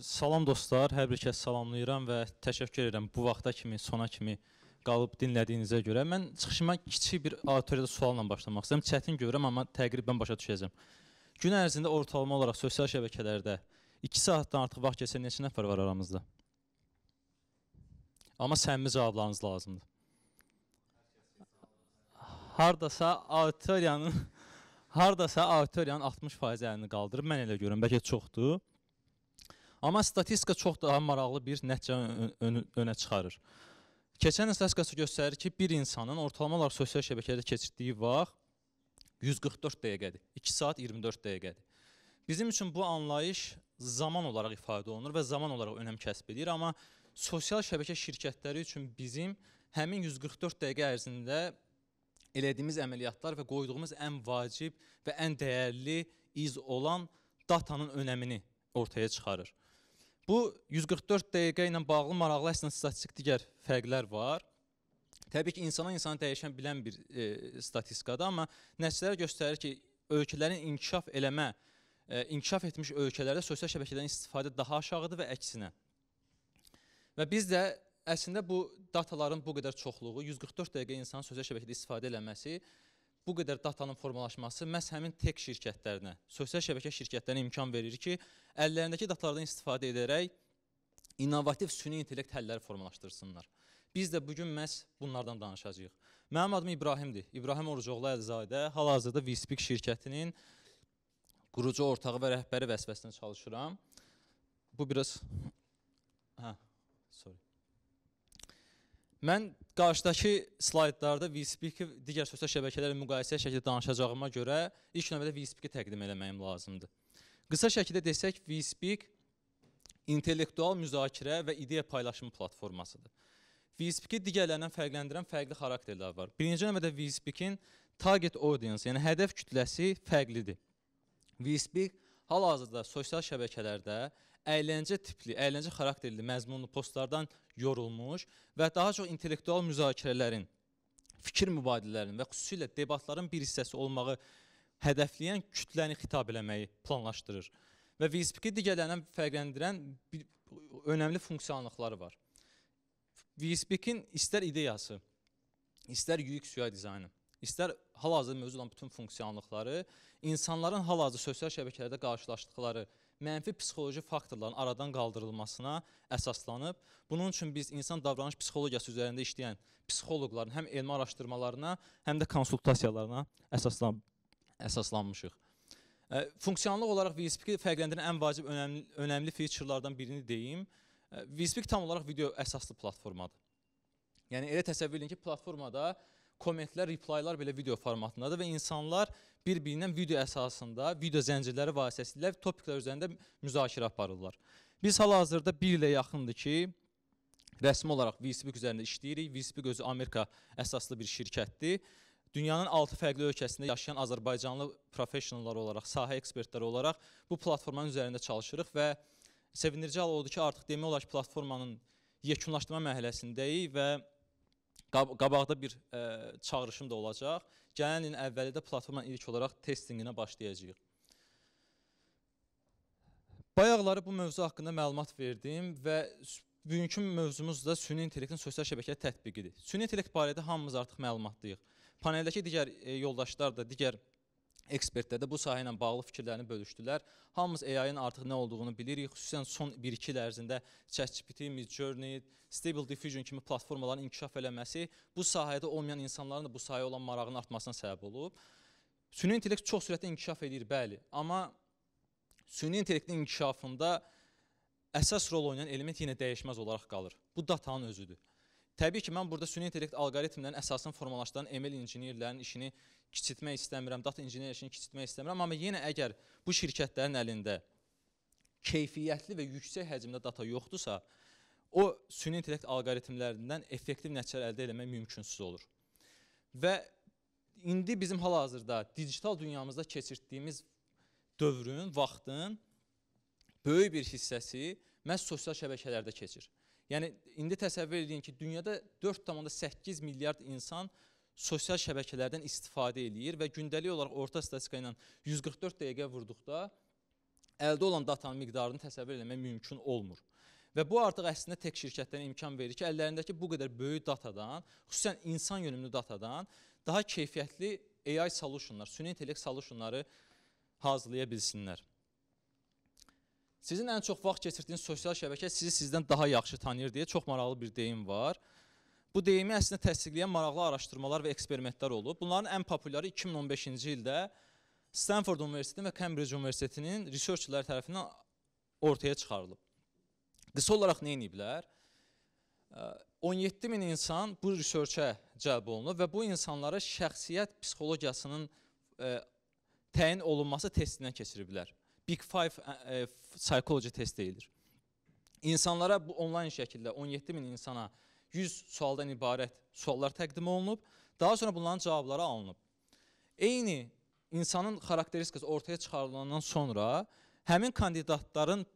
Salam dostlar, hər bir kəs salamlayıram və təşəkkür edirəm bu vaxta kimi, sona kimi qalıb dinlədiyinizə görə. Mən çıxışıma kiçik bir auditoriyada sualla başlamaq istəyirəm. Çətin görürəm, amma təqribən başa düşəcəm. Gün ərzində ortalama olaraq sosial şəbəkələrdə 2 saatdan artıq vaxt keçirən neçə nəfər var aramızda? Amma səmimi cavablarınız lazımdır. Hardasa auditoriyanın hardasa auditoriyanın 60% əlini qaldırıb, mən elə görürəm, bəlkə çoxdur. Amma statistika çox daha maraqlı bir nəticə önə çıxarır. Keçən il statistikası göstərir ki, bir insanın ortalama olaraq sosial şəbəkədə keçirdiyi vaxt 144 dəqiqədir. 2 saat 24 dəqiqədir. Bizim üçün bu anlayış zaman olaraq ifadə olunur və zaman olaraq önəm kəsb edir, amma sosial şəbəkə şirkətləri üçün bizim həmin 144 dəqiqə ərzində elədiyimiz əməliyyatlar və qoyduğumuz ən vacib və ən dəyərli iz olan datanın önəmini ortaya çıxarır. Bu 144 dəqiqə ilə bağlı maraqlı əslində statistik digər fərqlər var. Təbii ki, insana insana dəyişən bilən bir e, statistikadır, amma nəticələr göstərir ki, ölkələrin inkişaf eləmə, e, inkişaf etmiş ölkələrdə sosial şəbəkədən istifadə daha aşağıdır və əksinə. Və biz də əslində bu dataların bu qədər çoxluğu, 144 dəqiqə insanın sosial şəbəkədə istifadə eləməsi bu qədər datanın formalaşması məhz həmin tek şirkətlərinə, sosial şəbəkə şirkətlərinə imkan verir ki, əllərindəki datalardan istifadə edərək innovativ süni intellekt həlləri formalaşdırsınlar. Biz də bugün məhz bunlardan danışacağıq. Mənim adım İbrahimdir. İbrahim Orucoğlu Əlizadə. Hal-hazırda VSpeak şirkətinin qurucu ortağı və rəhbəri vəzifəsində çalışıram. Bu biraz Mən qarşıdakı slaydlarda VSpeak-i digər sosial şəbəkələrlə müqayisə şəkildə danışacağıma görə ilk növbədə VSpeak-i təqdim eləməyim lazımdır. Qısa şəkildə desək, VSpeak intellektual müzakirə və ideya paylaşımı platformasıdır. VSpeak-i digərlərindən fərqləndirən fərqli xarakterlər var. Birinci növbədə VSpeak-in target audience, yəni hədəf kütləsi fərqlidir. VSpeak hal-hazırda sosial şəbəkələrdə əyləncə tipli, əyləncə xarakterli məzmunlu postlardan yorulmuş və daha çox intellektual müzakirələrin, fikir mübadilələrinin və xüsusilə debatların bir hissəsi olmağı hədəfləyən kütləni xitab eləməyi planlaşdırır. Və VSpeak-i digərlərindən fərqləndirən bir, önəmli funksionallıqları var. VSpeak-in istər ideyası, istər UX UI dizaynı, istər hal-hazırda mövcud olan bütün funksionallıqları insanların hal-hazırda sosial şəbəkələrdə qarşılaşdıqları mənfi psixoloji faktorların aradan qaldırılmasına əsaslanıb. Bunun üçün biz insan davranış psixologiyası üzərində işləyən psixoloqların həm elmi araşdırmalarına, həm də konsultasiyalarına əsaslan əsaslanmışıq. Funksionallıq olaraq VSPQ fərqləndirən ən vacib önəmli, önəmli feature-lardan birini deyim. VSPQ tam olaraq video əsaslı platformadır. Yəni elə təsəvvür edin ki, platformada kommentlər, replylar belə video formatındadır və insanlar bir-birindən video əsasında, video zəncirləri vasitəsilə topiklər üzərində müzakirə aparırlar. Biz hal-hazırda 1 ilə yaxındır ki, rəsmi olaraq VSpeak üzərində işləyirik. VSpeak özü Amerika əsaslı bir şirkətdir. Dünyanın 6 fərqli ölkəsində yaşayan Azərbaycanlı professionallar olaraq, sahə ekspertləri olaraq bu platformanın üzərində çalışırıq və sevindirici hal odur ki, artıq demək olar ki, platformanın yekunlaşdırma mərhələsindəyik və qab qabaqda bir ə, e, çağırışım da olacaq. Gələn ilin əvvəli də platforma ilk olaraq testinginə başlayacağıq. Bayaqları bu mövzu haqqında məlumat verdim və bugünkü mövzumuz da süni intellektin sosial şəbəkəyə tətbiqidir. Süni intellekt barədə hamımız artıq məlumatlıyıq. Paneldəki digər e, yoldaşlar da digər ekspertlər də bu sahə ilə bağlı fikirlərini bölüşdülər. Hamımız AI-ın artıq nə olduğunu bilirik. Xüsusən son 1-2 il ərzində ChatGPT, Midjourney, Stable Diffusion kimi platformaların inkişaf eləməsi bu sahədə olmayan insanların da bu sahəyə olan marağının artmasına səbəb olub. Süni intellekt çox sürətlə inkişaf edir, bəli, amma süni intellektin inkişafında əsas rol oynayan element yenə dəyişməz olaraq qalır. Bu datanın özüdür. Təbii ki, mən burada süni intellekt alqoritmlərin əsasını formalaşdıran ML inginerlərinin işini kiçiltmək istəmirəm, data ingineering-i kiçiltmək istəmirəm, amma yenə əgər bu şirkətlərin əlində keyfiyyətli və yüksək həcmdə data yoxdursa, o süni intellekt alqoritmlərindən effektiv nəticələr əldə etmək mümkünsüz olur. Və indi bizim hal-hazırda digital dünyamızda keçirdiyimiz dövrün, vaxtın böyük bir hissəsi məhz sosial şəbəkələrdə keçir. Yəni indi təsəvvür edin ki, dünyada 4.8 milyard insan sosial şəbəkələrdən istifadə eləyir və gündəlik olaraq orta statistika ilə 144 dəqiqə vurduqda əldə olan datanın miqdarını təsəvvür etmək mümkün olmur. Və bu artıq əslində tək şirkətlərə imkan verir ki, əllərindəki bu qədər böyük datadan, xüsusən insan yönümlü datadan daha keyfiyyətli AI solutionlar, süni intellekt solutionları hazırlaya bilsinlər. Sizin ən çox vaxt keçirdiyiniz sosial şəbəkə sizi sizdən daha yaxşı tanıyır deyə çox maraqlı bir deyim var. Bu deyimi əslində təsdiqləyən maraqlı araşdırmalar və eksperimentlər olub. Bunların ən populyarı 2015-ci ildə Stanford Universiteti və Cambridge Universitetinin researchlər tərəfindən ortaya çıxarılıb. Qısa olaraq nə ediblər? 17 min insan bu researchə cəlb olunub və bu insanlara şəxsiyyət psixologiyasının ə, təyin olunması testindən keçiriblər. Big 5 psychology test deyilir. İnsanlara bu onlayn şəkildə 17 min insana 100 sualdan ibarət suallar təqdim olunub, daha sonra bunların cavabları alınıb. Eyni insanın xarakteristikası ortaya çıxarılandan sonra həmin kandidatların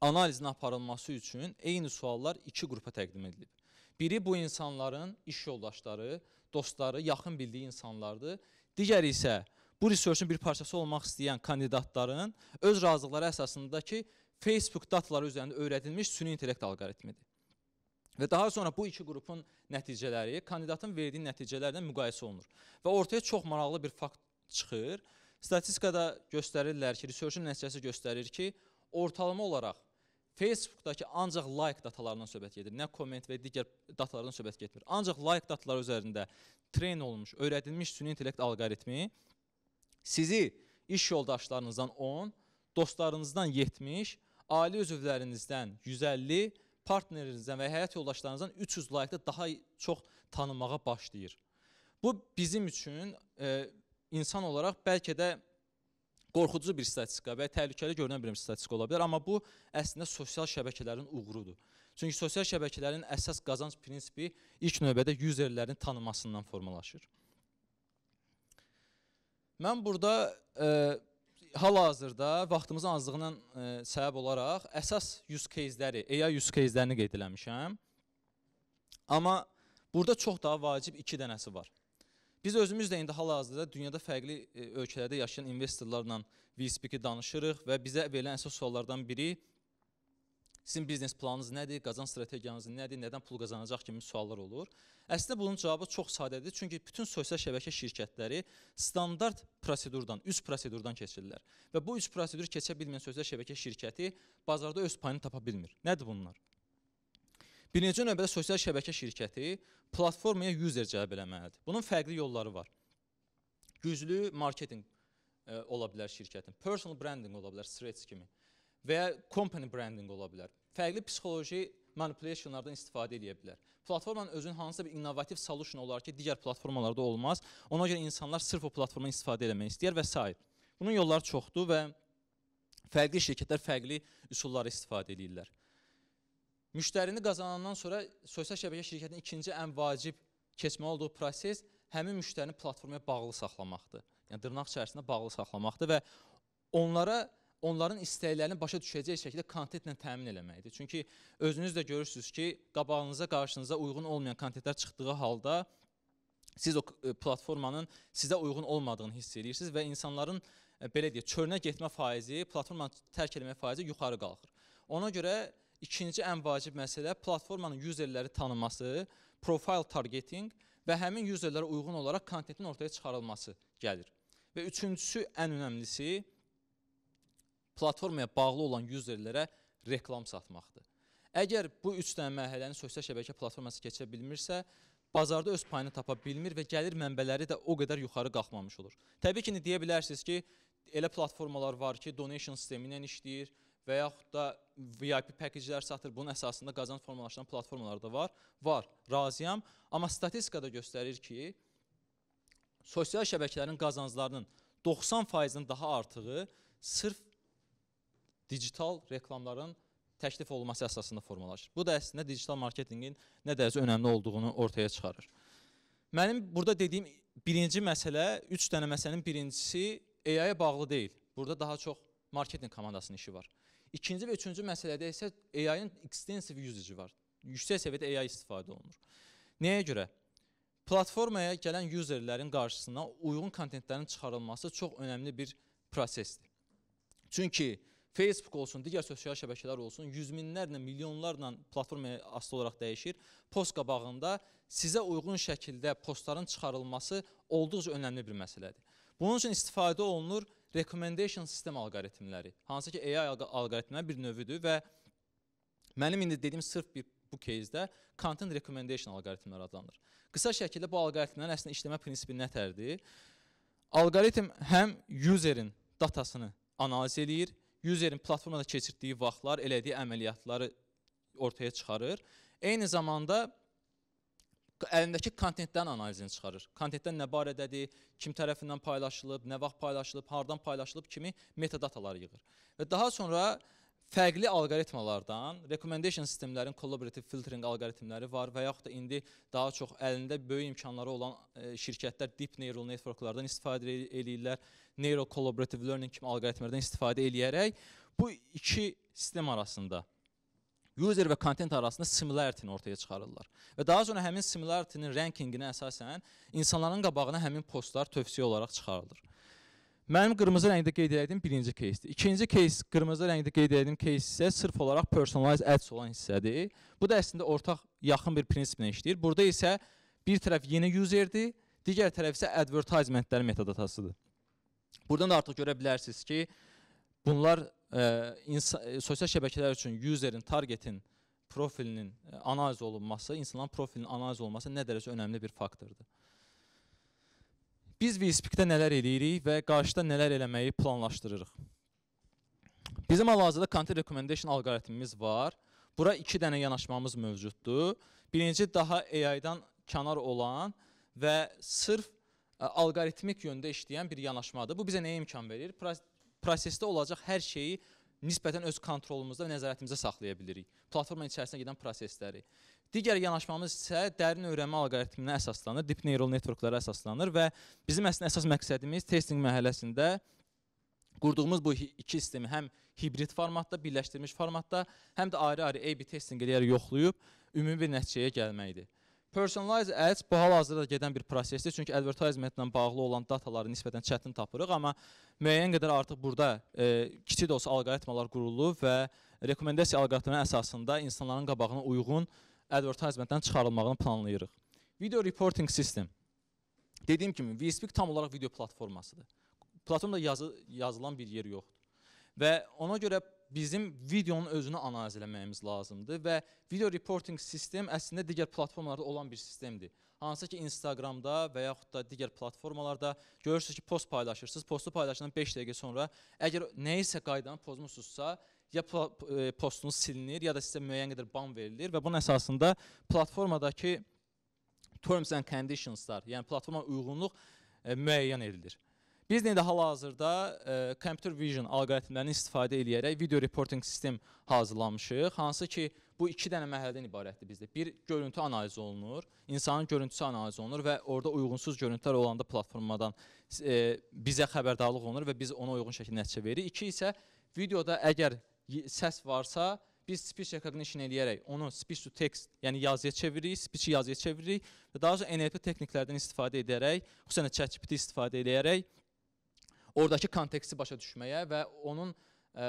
analizin aparılması üçün eyni suallar iki qrupa təqdim edilib. Biri bu insanların iş yoldaşları, dostları, yaxın bildiyi insanlardır. Digəri isə bu resursun bir parçası olmaq istəyən kandidatların öz razılıqları əsasındakı Facebook dataları üzərində öyrədilmiş süni intellekt alqoritmidir. Və daha sonra bu iki qrupun nəticələri kandidatın verdiyi nəticələrlə müqayisə olunur. Və ortaya çox maraqlı bir fakt çıxır. Statistikada göstərirlər ki, research-ın nəticəsi göstərir ki, ortalama olaraq Facebookdakı ancaq like datalarından söhbət gedir. Nə komment və digər datalardan söhbət getmir. Ancaq like dataları üzərində tren olunmuş, öyrədilmiş süni intellekt alqoritmi sizi iş yoldaşlarınızdan 10, dostlarınızdan 70, ailə üzvlərinizdən 150 partnerinizdən və həyat yoldaşlarınızdan 300 layiqdə daha çox tanımağa başlayır. Bu bizim üçün e, insan olaraq bəlkə də qorxucu bir statistika və təhlükəli görünən bir statistika ola bilər, amma bu əslində sosial şəbəkələrin uğrudur. Çünki sosial şəbəkələrin əsas qazanc prinsipi ilk növbədə userlərin tanımasından formalaşır. Mən burada e, hal-hazırda vaxtımızın azlığından ə, e, səbəb olaraq əsas use case-ləri, AI use case-lərini qeyd eləmişəm. Amma burada çox daha vacib 2 dənəsi var. Biz özümüz də indi hal-hazırda dünyada fərqli ə, e, ölkələrdə yaşayan investorlarla VSpeak-i danışırıq və bizə verilən əsas suallardan biri Sizin biznes planınız nədir, qazanc strategiyanız nədir, nədən pul qazanacaq kimi suallar olur. Əslində bunun cavabı çox sadədir, çünki bütün sosial şəbəkə şirkətləri standart prosedurdan, üst prosedurdan keçirlər. Və bu üst prosedur keçə bilməyən sosial şəbəkə şirkəti bazarda öz payını tapa bilmir. Nədir bunlar? Birinci növbədə sosial şəbəkə şirkəti platformaya user cəlb eləməlidir. Bunun fərqli yolları var. Güclü marketinq e, ola bilər şirkətin. Personal branding ola bilər, stretch kimi və ya company branding ola bilər. Fərqli psixoloji manipulationlardan istifadə edə bilər. Platformanın özünün hansısa bir innovativ solution olar ki, digər platformalarda olmaz. Ona görə insanlar sırf o platformadan istifadə etmək istəyir və s. Bunun yolları çoxdur və fərqli şirkətlər fərqli üsullara istifadə edirlər. Müştərini qazanandan sonra sosial şəbəkə şirkətinin ikinci ən vacib keçməli olduğu proses həmin müştərini platformaya bağlı saxlamaqdır. Yəni dırnaq içərisində bağlı saxlamaqdır və onlara onların istəklərini başa düşəcək şəkildə kontentlə təmin eləməkdir. Çünki özünüz də görürsünüz ki, qabağınıza, qarşınıza uyğun olmayan kontentlər çıxdığı halda siz o e, platformanın sizə uyğun olmadığını hiss edirsiniz və insanların e, belə deyək, çölünə getmə faizi, platformanı tərk etmə faizi yuxarı qalxır. Ona görə ikinci ən vacib məsələ platformanın userləri tanınması, profile targeting və həmin userlərə uyğun olaraq kontentin ortaya çıxarılması gəlir. Və üçüncüsü ən önəmlisi platformaya bağlı olan yüzerlərə reklam satmaqdır. Əgər bu üç dənə mərhələni sosial şəbəkə platforması keçə bilmirsə, bazarda öz payını tapa bilmir və gəlir mənbələri də o qədər yuxarı qalxmamış olur. Təbii ki, deyə bilərsiniz ki, elə platformalar var ki, donation sistemi ilə işləyir və yaxud da VIP pakejlər satır. Bunun əsasında qazanc formalaşan platformalar da var. Var, razıyam. Amma statistika da göstərir ki, sosial şəbəkələrin qazanclarının 90%-dən daha artığı sırf digital reklamların təklif olunması əsasında formalaşır. Bu da əslində digital marketinqin nə dərəcə önəmli olduğunu ortaya çıxarır. Mənim burada dediyim birinci məsələ, 3 dənə məsələnin birincisi AI-ya bağlı deyil. Burada daha çox marketinq komandasının işi var. İkinci və üçüncü məsələdə isə AI-nin extensive usage var. Yüksək səviyyədə AI istifadə olunur. Nəyə görə? Platformaya gələn userlərin qarşısına uyğun kontentlərin çıxarılması çox önəmli bir prosesdir. Çünki Facebook olsun, digər sosial şəbəkələr olsun, yüz minlərlə, milyonlarla platformaya asılı olaraq dəyişir. Post qabağında sizə uyğun şəkildə postların çıxarılması olduqca önəmli bir məsələdir. Bunun üçün istifadə olunur recommendation sistem alqoritmləri, hansı ki AI alqoritmləri bir növüdür və mənim indi dediyim sırf bir bu кейsdə content recommendation alqoritmləri adlanır. Qısa şəkildə bu alqoritmlərin əslində işləmə prinsipi nətərdir? Alqoritm həm userin datasını analiz eləyir, Userin platformada keçirdiyi vaxtlar, elədiyi əməliyyatları ortaya çıxarır. Eyni zamanda əlindəki kontentdən analizini çıxarır. Kontentdən nə barədədir, kim tərəfindən paylaşılıb, nə vaxt paylaşılıb, hardan paylaşılıb kimi metadatalar yığır. Və daha sonra fərqli alqoritmalardan, recommendation sistemlərin collaborative filtering alqoritmləri var və yaxud da indi daha çox əlində böyük imkanları olan e, şirkətlər deep neural networklardan istifadə eləyirlər Neuro Collaborative Learning kimi alqoritmlərdən istifadə eləyərək bu iki sistem arasında user və content arasında similarity-ni ortaya çıxarırlar. Və daha sonra həmin similarity-nin rankinginə əsasən insanların qabağına həmin postlar tövsiyə olaraq çıxarılır. Mənim qırmızı rəngdə qeyd etdiyim birinci кейsdir. İkinci кейs qırmızı rəngdə qeyd etdiyim кейs isə sırf olaraq personalized ads olan hissədir. Bu da əslində ortaq yaxın bir prinsiplə işləyir. Burada isə bir tərəf yeni userdir, digər tərəf isə advertisementlər metadatasıdır. Buradan da artıq görə bilərsiniz ki, bunlar ə, e, e, sosial şəbəkələr üçün userin, targetin profilinin e, analiz olunması, insanların profilinin analiz olunması nə dərəcə önəmli bir faktordur. Biz VSpeak-də nələr eləyirik və qarşıda nələr eləməyi planlaşdırırıq. Bizim hal-hazırda content recommendation alqoritmimiz var. Bura iki dənə yanaşmamız mövcuddur. Birinci daha AI-dan kənar olan və sırf alqoritmik yöndə işləyən bir yanaşmadır. Bu bizə nəyə imkan verir? Prosesdə olacaq hər şeyi nisbətən öz kontrolumuzda və nəzarətimizdə saxlaya bilirik. Platformanın içərisinə gedən prosesləri. Digər yanaşmamız isə dərin öyrənmə alqoritminə əsaslanır, deep neural networklara əsaslanır və bizim əslində əsas məqsədimiz testing mərhələsində qurduğumuz bu iki sistemi həm hibrid formatda, birləşdirilmiş formatda, həm də ayrı-ayrı A/B testing eləyərək yoxlayıb ümumi bir nəticəyə gəlməkdir. Personalized ads bu hal-hazırda gedən bir prosesdir. Çünki advertisementlə bağlı olan dataları nisbətən çətin tapırıq, amma müəyyən qədər artıq burada e, kiçik də olsa alqoritmalar qurulub və rekomendasiya alqoritminin əsasında insanların qabağına uyğun advertisementdən çıxarılmağını planlayırıq. Video reporting system. Dediyim kimi, VSpeak tam olaraq video platformasıdır. Platformda yazı, yazılan bir yer yoxdur. Və ona görə bizim videonun özünü analiz eləməyimiz lazımdır və video reporting sistem əslində digər platformalarda olan bir sistemdir. Hansı ki, Instagramda və yaxud da digər platformalarda görürsünüz ki, post paylaşırsınız. Postu paylaşandan 5 dəqiqə sonra əgər nəyisə qaydanı pozmusunuzsa, ya e, postunuz silinir, ya da sizə müəyyən qədər ban verilir və bunun əsasında platformadakı terms and conditionslar, yəni platforma uyğunluq e, müəyyən edilir. Biz nə də hal-hazırda e, computer vision alqoritmlərini istifadə edərək video reporting sistem hazırlamışıq, hansı ki bu 2 dənə mərhələdən ibarətdir bizdə. Bir görüntü analiz olunur, insanın görüntüsü analiz olunur və orada uyğunsuz görüntülər olanda platformadan e, bizə xəbərdarlıq olunur və biz ona uyğun şəkildə nəticə veririk. 2 isə videoda əgər səs varsa, biz speech recognition eləyərək onu speech to text, yəni yazıya çeviririk, speech-i yazıya çeviririk və daha sonra NLP texniklərdən istifadə edərək, xüsusən də ChatGPT istifadə edərək oradakı konteksti başa düşməyə və onun ə, e,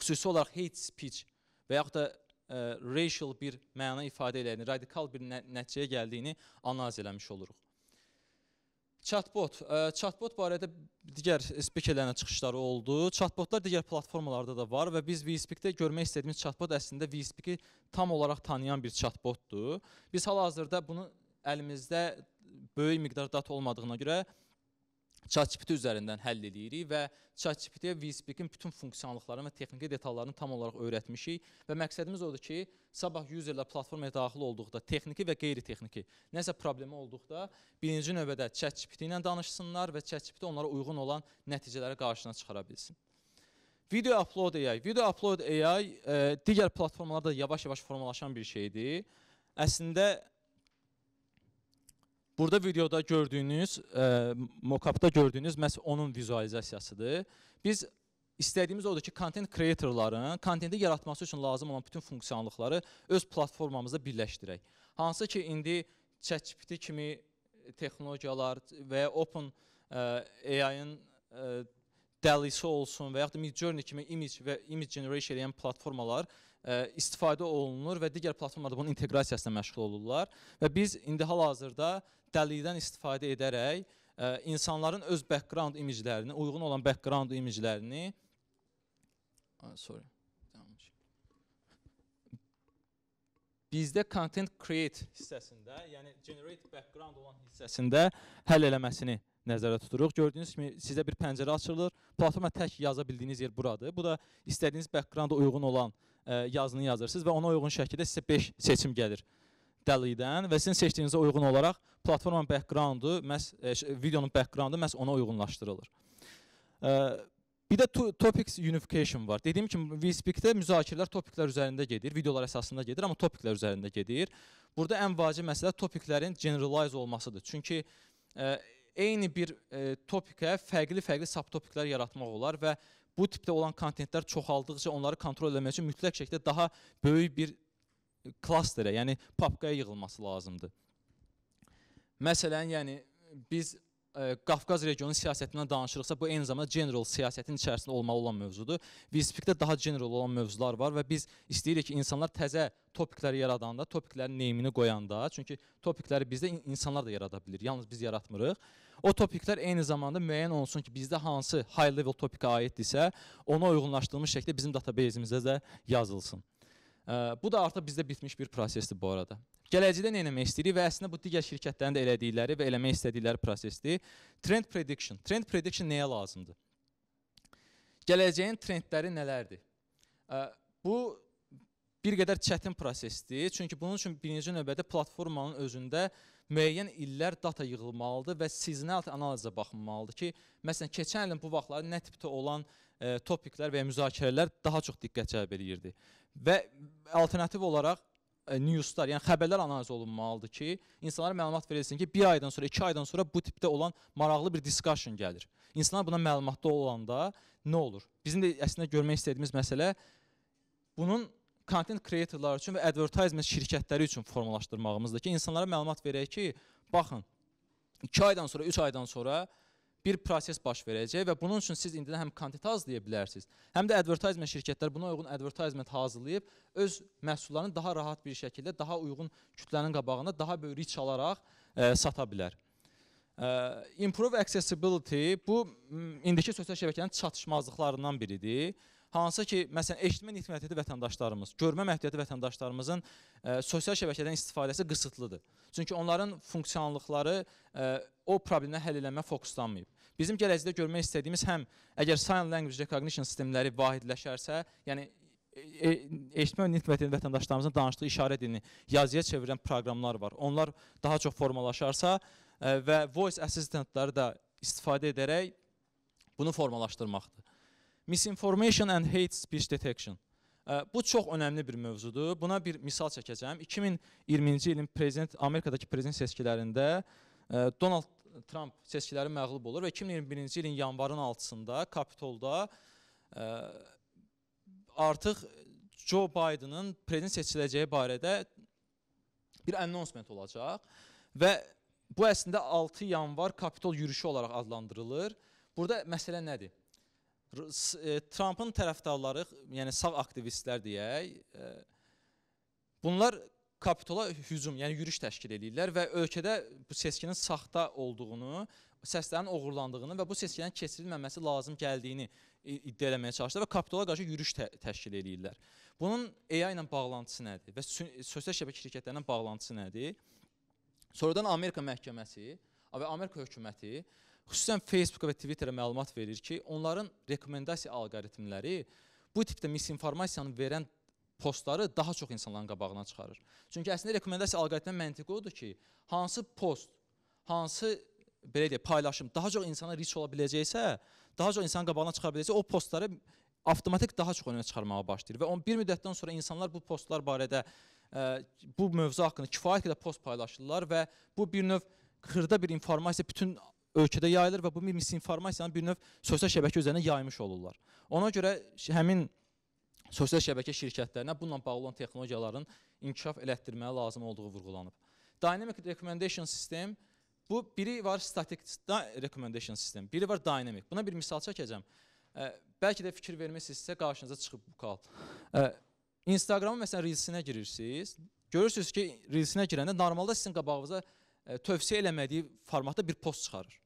xüsusi olaraq hate speech və yaxud da ə, e, racial bir məna ifadə edəyini, radikal bir nə nəticəyə gəldiyini analiz eləmiş oluruq. Chatbot, ə, e, chatbot barədə digər spikerlərin çıxışları oldu. Chatbotlar digər platformalarda da var və biz VSpeak-də görmək istədiyimiz chatbot əslində VSpeak-i tam olaraq tanıyan bir chatbotdur. Biz hal-hazırda bunu əlimizdə böyük miqdar data olmadığına görə ChatGPT üzərindən həll eləyirik və ChatGPT-yə VSpeak-in bütün funksionallıqlarını və texniki detallarını tam olaraq öyrətmişik və məqsədimiz odur ki, sabah userlər platformaya daxil olduqda, texniki və qeyri-texniki nəsə problemi olduqda, birinci növbədə ChatGPT ilə danışsınlar və ChatGPT onlara uyğun olan nəticələri qarşına çıxara bilsin. Video upload AI. Video upload AI ə, e, digər platformalarda yavaş-yavaş formalaşan bir şeydir. Əslində Burada videoda gördüyünüz, e, mockupda gördüyünüz məhz onun vizualizasiyasıdır. Biz istədiyimiz odur ki, content creatorların kontenti yaratması üçün lazım olan bütün funksionallıqları öz platformamızda birləşdirək. Hansı ki, indi ChatGPT kimi texnologiyalar və ya Open e, AI-ın e, dəlisi olsun və yaxud da Midjourney kimi image və image generation edən platformalar E, istifadə olunur və digər platformalarda bunun inteqrasiyasına məşğul olurlar və biz indi hal-hazırda dəlikdən istifadə edərək e, insanların öz background imiclərini, uyğun olan background imiclərini sorry bizdə content create hissəsində, yəni generate background olan hissəsində həll eləməsini nəzərdə tuturuq. Gördüyünüz kimi sizə bir pəncərə açılır. Platforma tək yaza bildiyiniz yer buradır. Bu da istədiyiniz backgrounda uyğun olan E, yazını yazırsınız və ona uyğun şəkildə sizə 5 seçim gəlir dəlidən və sizin seçdiyinizə uyğun olaraq platformanın backgroundu, məhz e, videonun backgroundu məhz ona uyğunlaşdırılır. E, bir də topics unification var. Dediyim kimi VSpeak-də müzakirələr topiklər üzərində gedir, videolar əsasında gedir, amma topiklər üzərində gedir. Burada ən vacib məsələ topiklərin generalize olmasıdır. Çünki eyni bir e, topikə fərqli-fərqli subtopiklər yaratmaq olar və bu tipdə olan kontentlər çoxaldıqca onları kontrol etmək üçün mütləq şəkildə daha böyük bir e, klasterə, yəni papkaya yığılması lazımdır. Məsələn, yəni biz ə, Qafqaz regionu siyasətindən danışırıqsa, bu eyni zamanda general siyasətin içərisində olmalı olan mövzudur. Vispikdə daha general olan mövzular var və biz istəyirik ki, insanlar təzə topikləri yaradanda, topiklərin neyimini qoyanda, çünki topikləri bizdə insanlar da yarada bilir, yalnız biz yaratmırıq. O topiklər eyni zamanda müəyyən olsun ki, bizdə hansı high level topika aiddirsə, ona uyğunlaşdırılmış şəkildə bizim databaseimizdə də yazılsın. Bu da artıq bizdə bitmiş bir prosesdir bu arada. Gələcəkdə nə etmək istəyirik və əslində bu digər şirkətlərin də elədikləri və eləmək istədikləri prosesdir. Trend prediction. Trend prediction nəyə lazımdır? Gələcəyin trendləri nələrdir? Bu bir qədər çətin prosesdir. Çünki bunun üçün birinci növbədə platformanın özündə müəyyən illər data yığılmalıdır və siznal analiza baxılmalıdır ki, məsələn, keçən ilin bu vaxtları nə tipdə olan e, e, topiklər və ya müzakirələr daha çox diqqət cəlb eləyirdi. Və alternativ olaraq e, newslar, yəni xəbərlər analiz olunmalıdır ki, insanlara məlumat verilsin ki, 1 aydan sonra, 2 aydan sonra bu tipdə olan maraqlı bir discussion gəlir. İnsanlar buna məlumatlı olanda nə olur? Bizim də əslində görmək istədiyimiz məsələ bunun content creatorlar üçün və advertisement şirkətləri üçün formalaşdırmağımızdır ki, insanlara məlumat verək ki, baxın 2 aydan sonra, 3 aydan sonra bir proses baş verəcək və bunun üçün siz indidən həm kontent hazırlaya bilərsiniz, həm də advertisement şirkətlər buna uyğun advertisement hazırlayıb öz məhsullarını daha rahat bir şəkildə, daha uyğun kütlənin qabağında daha böyük reach alaraq ə, e, sata bilər. Ə, e, improve accessibility bu indiki sosial şəbəkənin çatışmazlıqlarından biridir. Hansı ki, məsələn, eşitmə nitmiyyətli vətəndaşlarımız, görmə məhdudiyyətli vətəndaşlarımızın ə, e, sosial şəbəkədən istifadəsi qısıtlıdır. Çünki onların funksionallıqları ə, o problemi həll etmə fokuslanmayıb. Bizim gələcəkdə görmək istədiyimiz həm əgər sign language recognition sistemləri vahidləşərsə, yəni e, e, eşitmə nitbətinin vətəndaşlarımızın danışdığı işarə dilini yazıya çevirən proqramlar var. Onlar daha çox formalaşarsa e, və voice assistantları da istifadə edərək bunu formalaşdırmaqdır. Misinformation and hate speech detection. Bu çox önəmli bir mövzudur. Buna bir misal çəkəcəm. 2020-ci ilin prezident Amerikadakı prezident seçkilərində Donald Tramp seçkiləri məğlub olur və 2021-ci ilin yanvarın 6-sında Kapitolda ə, e, artıq Joe Bidenın prezident seçiləcəyi barədə bir annonsment olacaq və bu əslində 6 yanvar Kapitol yürüşü olaraq adlandırılır. Burada məsələ nədir? E, Trampın tərəfdarları, yəni sağ aktivistlər deyək, e, bunlar kapitola hücum, yəni yürüş təşkil eləyirlər və ölkədə bu seçkinin saxta olduğunu, səslərin oğurlandığını və bu seçkilərin keçirilməməsi lazım gəldiyini iddia eləməyə çalışırlar və kapitola qarşı yürüş tə təşkil eləyirlər. Bunun AI ilə bağlantısı nədir və sosial şəbəkə şirkətlərinin bağlantısı nədir? Sonradan Amerika məhkəməsi və Amerika hökuməti xüsusən Facebook və Twitter-ə məlumat verir ki, onların rekomendasiya alqoritmləri bu tipdə misinformasiyanı verən postları daha çox insanların qabağına çıxarır. Çünki əslində rekomendasiya alqoritminin məntiqi odur ki, hansı post, hansı belə deyək, paylaşım daha çox insana reach ola biləcəksə, daha çox insanın qabağına çıxa biləcəksə, o postları avtomatik daha çox önə çıxarmağa başlayır və on bir müddətdən sonra insanlar bu postlar barədə ə, e, bu mövzu haqqında kifayət qədər post paylaşırlar və bu bir növ xırda bir informasiya bütün ölkədə yayılır və bu misinformasiyanı bir növ sosial şəbəkə üzərinə yaymış olurlar. Ona görə həmin sosial şəbəkə şirkətlərinə bununla bağlı olan texnologiyaların inkişaf elətdirməyə lazım olduğu vurğulanıb. Dynamic recommendation sistem bu biri var static recommendation sistem, biri var dynamic. Buna bir misal çəkəcəm. Ə, bəlkə də fikir vermisinizsə qarşınıza çıxıb bu kal. Instagramın məsələn reelsinə girirsiniz. Görürsüz ki, reelsinə girəndə normalda sizin qabağınıza ə, tövsiyə eləmədiyi formatda bir post çıxarır.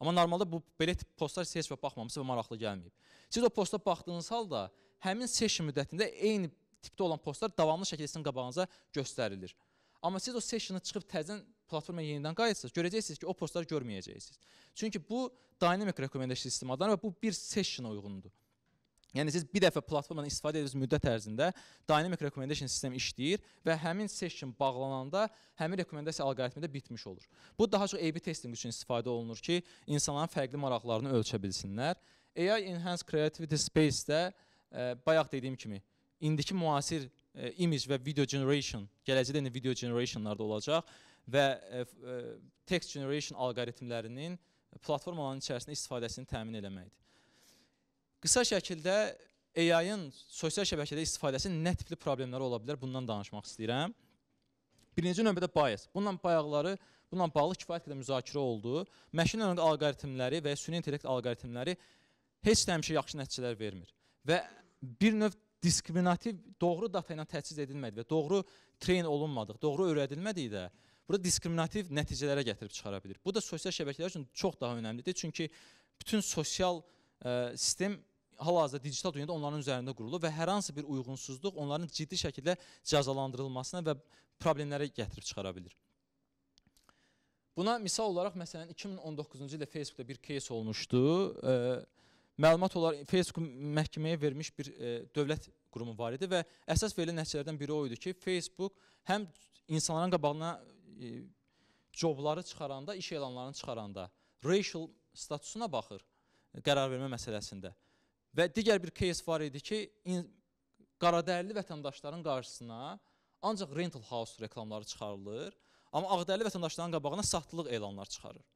Amma normalda bu belə tip postlar siz heç vaxt baxmamısınız və maraqlı gəlməyib. Siz o posta baxdığınız halda həmin session müddətində eyni tipdə olan postlar davamlı şəkildə sizin qabağınıza göstərilir. Amma siz o sessionu çıxıb təzən platformaya yenidən qayıtsınız, görəcəksiniz ki, o postları görməyəcəksiniz. Çünki bu dynamic recommendation sistemadan və bu bir sessiona uyğundur. Yəni siz bir dəfə platformadan istifadə edəcəyiniz müddət ərzində dynamic recommendation sistemi işləyir və həmin session bağlananda həmin rekomendasiya alqoritmi də bitmiş olur. Bu daha çox A/B testing üçün istifadə olunur ki, insanların fərqli maraqlarını ölçə bilsinlər. AI enhanced creativity space-də bayaq dediyim kimi indiki müasir image və video generation, gələcəkdə indi video generationlarda olacaq və text generation alqoritmlərinin platformaların içərisində istifadəsini təmin eləməkdir. Qısa şəkildə AI-ın sosial şəbəkədə istifadəsi nə tipli problemlər ola bilər, bundan danışmaq istəyirəm. Birinci növbədə bias. Bununla bayaqları, bununla bağlı kifayət qədər müzakirə oldu. Machine learning alqoritmləri və süni intellekt alqoritmləri heç də həmişə yaxşı nəticələr vermir və bir növ diskriminativ doğru data ilə təchiz edilmədi və doğru treyn olunmadıq, doğru öyrədilmədikdə burada diskriminativ nəticələrə gətirib çıxara bilər. Bu da sosial şəbəkələr üçün çox daha önəmlidir, çünki bütün sosial ə, e, sistem hal-hazırda digital dünyada onların üzərində qurulub və hər hansı bir uyğunsuzluq onların ciddi şəkildə cəzalandırılmasına və problemlərə gətirib çıxara bilər. Buna misal olaraq məsələn 2019-cu ildə Facebookda bir кейs olmuşdu. Ə, e, məlumat olaraq Facebook məhkəməyə vermiş bir e, dövlət qurumu var idi və əsas verilən nəticələrdən biri o idi ki, Facebook həm insanların qabağına e, jobları çıxaranda, iş elanlarını çıxaranda racial statusuna baxır e, qərar vermə məsələsində. Və digər bir кейs var idi ki, qaradərli vətəndaşların qarşısına ancaq rental house reklamları çıxarılır, amma ağdərli vətəndaşların qabağına saxtalıq elanlar çıxarır.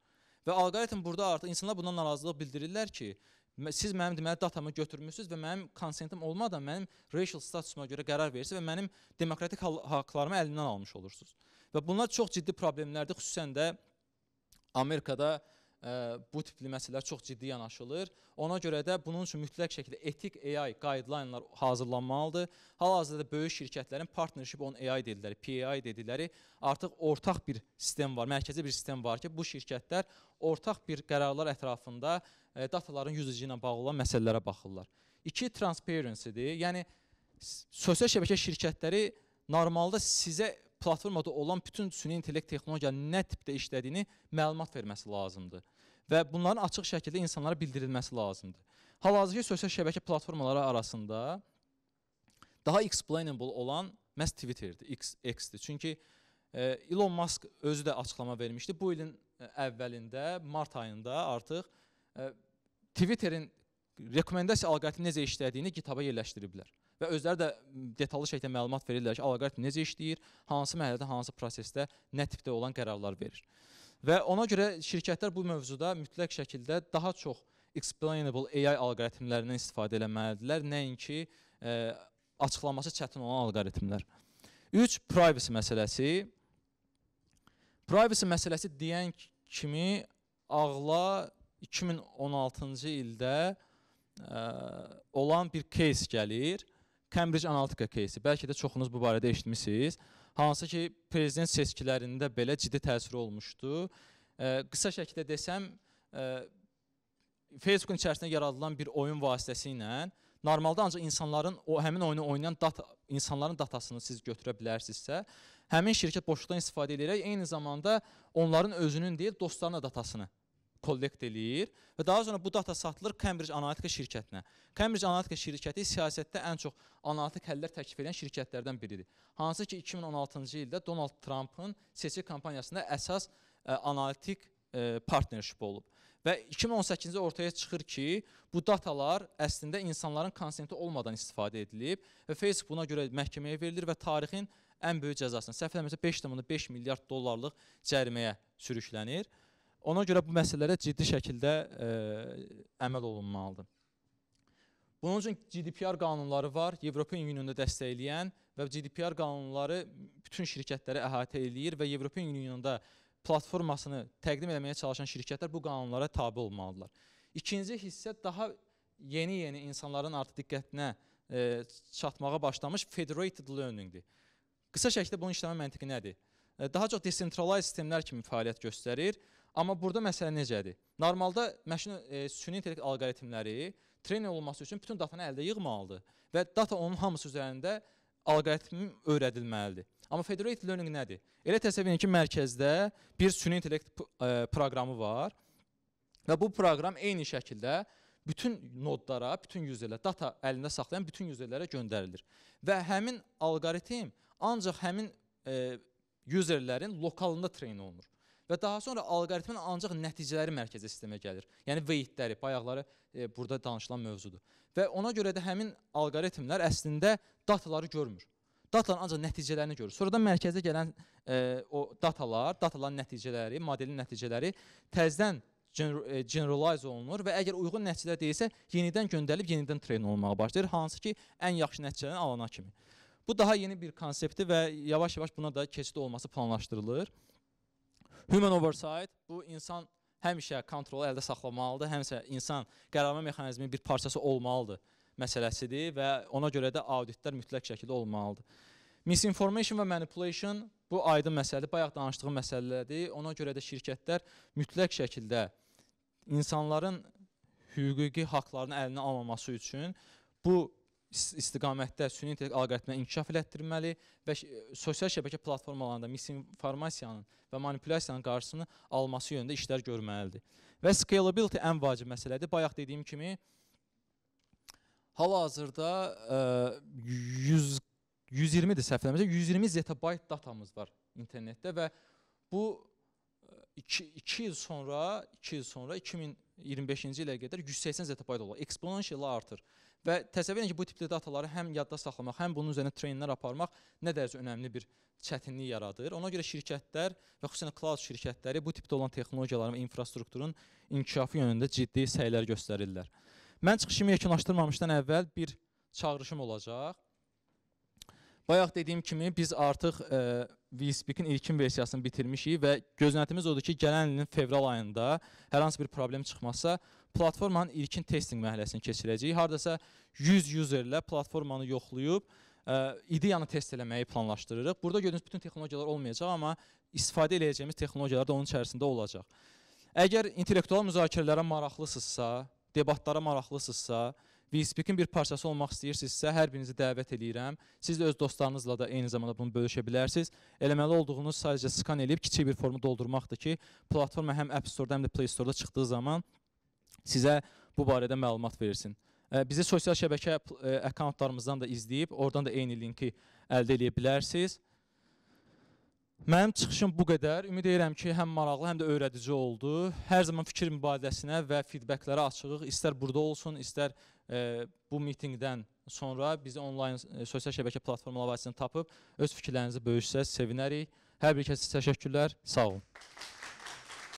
Və alqoritm burada artıq insanlar bundan narazılıq bildirirlər ki, siz mənim deməli datamı götürmüsünüz və mənim konsentim olmadan mənim racial statusuma görə qərar verirsiniz və mənim demokratik haqqlarımı əlimdən almış olursunuz. Və bunlar çox ciddi problemlərdir, xüsusən də Amerikada bu tipli məsələlər çox ciddi yanaşılır. Ona görə də bunun üçün mütləq şəkildə etik AI qaydalar hazırlanmalıdır. Hal-hazırda böyük şirkətlərin partnership on AI dedikləri, PAI dedikləri artıq ortaq bir sistem var, mərkəzi bir sistem var ki, bu şirkətlər ortaq bir qərarlar ətrafında dataların yüzücü ilə bağlı olan məsələlərə baxırlar. 2 transparency-dir. Yəni sosial şəbəkə şirkətləri normalda sizə platformada olan bütün süni intellekt texnologiyanın nə tipdə işlədiyini məlumat verməsi lazımdır və bunların açıq şəkildə insanlara bildirilməsi lazımdır. Hal-hazırki sosial şəbəkə platformaları arasında daha explainable olan məhz Twitterdir, X, X-dir. Çünki e, Elon Musk özü də açıqlama vermişdi. Bu ilin e, əvvəlində, mart ayında artıq e, Twitterin rekomendasiya alqoritmi necə işlədiyini kitaba yerləşdiriblər və özləri də detallı şəkildə məlumat verirlər ki, alqoritm necə işləyir, hansı mərhələdə, hansı prosesdə nə tipdə olan qərarlar verir. Və ona görə şirkətlər bu mövzuda mütləq şəkildə daha çox explainable AI alqoritmlərindən istifadə eləməlidirlər, nəinki ə, e, açıqlaması çətin olan alqoritmlər. 3. Privacy məsələsi. Privacy məsələsi deyən kimi ağla 2016-cı ildə ə, e, olan bir case gəlir. Cambridge Analytica case-i. Bəlkə də çoxunuz bu barədə eşitmisiniz hansı ki prezident seçkilərində belə ciddi təsir olmuşdu. Qısa şəkildə desəm, Facebookun içərisində yaradılan bir oyun vasitəsilə normalda ancaq insanların o həmin oyunu oynayan data insanların datasını siz götürə bilərsinizsə, həmin şirkət boşluqdan istifadə edərək eyni zamanda onların özünün deyil, dostlarının datasını kollekt eləyir və daha sonra bu data satılır Cambridge Analytica şirkətinə. Cambridge Analytica şirkəti siyasətdə ən çox analitik həllər təklif edən şirkətlərdən biridir. Hansı ki 2016-cı ildə Donald Trumpın seçim kampaniyasında əsas ə, e, analitik ə, e, partnership olub. Və 2018-ci ortaya çıxır ki, bu datalar əslində insanların konsenti olmadan istifadə edilib və Facebook buna görə məhkəməyə verilir və tarixin ən böyük cəzasını, səhv eləmirəmsə 5.5 milyard dollarlıq cəriməyə sürüklənir. Ona görə bu məsələlərə ciddi şəkildə ə, e, əməl olunmalıdır. Bunun üçün GDPR qanunları var, Avropa Ümumiyyətini dəstəkləyən və GDPR qanunları bütün şirkətləri əhatə eləyir və Avropa Ümumiyyətində platformasını təqdim etməyə çalışan şirkətlər bu qanunlara tabe olmalıdırlar. İkinci hissə daha yeni-yeni insanların artıq diqqətinə e, çatmağa başlamış federated learningdir. Qısa şəkildə bunun işləmə məntiqi nədir? E, daha çox decentralized sistemlər kimi fəaliyyət göstərir. Amma burada məsələ necədir? Normalda məşin e, süni intellekt alqoritmləri trening olunması üçün bütün datanı əldə yığmalıdır və data onun hamısı üzərində alqoritm öyrədilməlidir. Amma federated learning nədir? Elə təsəvvür edin ki, mərkəzdə bir süni intellekt e, proqramı var və bu proqram eyni şəkildə bütün nodlara, bütün yüzlərlə data əlində saxlayan bütün yüzlərə göndərilir. Və həmin alqoritm ancaq həmin e, userlərin lokalında treyn olunur və daha sonra alqoritmin ancaq nəticələri mərkəzi sistemə gəlir. Yəni veytləri, bayaqları e, burada danışılan mövzudur. Və ona görə də həmin alqoritmlər əslində dataları görmür. Dataların ancaq nəticələrini görür. Sonradan mərkəzə gələn e, o datalar, dataların nəticələri, modelin nəticələri təzədən e, generalize olunur və əgər uyğun nəticələr deyilsə, yenidən göndərilib yenidən tren olunmağa başlayır, hansı ki, ən yaxşı nəticələrin alana kimi. Bu daha yeni bir konseptdir və yavaş-yavaş buna da keçid olması planlaşdırılır. Human oversight bu insan həmişə kontrolu əldə saxlamalıdır, həmişə insan qərarma mexanizminin bir parçası olmalıdır məsələsidir və ona görə də auditlər mütləq şəkildə olmalıdır. Misinformation və manipulation bu aydın məsələdir, bayaq danışdığım məsələdir. Ona görə də şirkətlər mütləq şəkildə insanların hüquqi haqlarını əlinə almaması üçün bu istiqamətdə süni intellekt alqoritmini inkişaf elətdirməli və sosial şəbəkə platformalarında misinformasiyanın və manipulyasiyanın qarşısını alması yönündə işlər görməlidir. Və scalability ən vacib məsələdir. Bayaq dediyim kimi hal-hazırda 100 120-dir səhifələrimizdə 120 zettabayt datamız var internetdə və bu 2 e, il sonra 2 il sonra 2025-ci ilə qədər 180 zettabayt olur. Eksponensiallı artır. Və təsəvvür edin ki, bu tipli dataları həm yadda saxlamaq, həm bunun üzərinə treynlər aparmaq nə dərəcə önəmli bir çətinlik yaradır. Ona görə şirkətlər və xüsusən cloud şirkətləri bu tipdə olan texnologiyaların və infrastrukturun inkişafı yönündə ciddi səylər göstərirlər. Mən çıxışımı yekunlaşdırmamışdan əvvəl bir çağırışım olacaq. Bayaq dediyim kimi biz artıq e, VSpeak-in ilkin versiyasını bitirmişik və gözləntimiz odur ki, gələn ilin fevral ayında hər hansı bir problem çıxmasa, platformanın ilkin testing mərhələsini keçirəcəyik. Hardasa 100 userlə platformanı yoxlayıb ə, ideyanı test eləməyi planlaşdırırıq. Burada gördüyünüz bütün texnologiyalar olmayacaq, amma istifadə edəcəyimiz texnologiyalar da onun içərisində olacaq. Əgər intellektual müzakirələrə maraqlısınızsa, debatlara maraqlısınızsa, VSpeak-in bir parçası olmaq istəyirsinizsə, hər birinizi dəvət eləyirəm. Siz də öz dostlarınızla da eyni zamanda bunu bölüşə bilərsiniz. Eləməli olduğunuz sadəcə skan edib kiçik bir formu doldurmaqdır ki, platforma həm App Store-da, həm də Play Store-da çıxdığı zaman sizə bu barədə məlumat versin. Bizi sosial şəbəkə akkauntlarımızdan da izləyib, oradan da eyni linki əldə edə bilərsiniz. Mənim çıxışım bu qədər. Ümid edirəm ki, həm maraqlı, həm də öyrədici oldu. Hər zaman fikir mübadiləsinə və feedbacklərə açığıq. İstər burada olsun, istər e, bu mitinqdən sonra bizi onlayn e, sosial şəbəkə platformaları vasitəsilə tapıb öz fikirlərinizi bölüşsəz sevinərik. Hər bir kəsə təşəkkürlər. Sağ olun.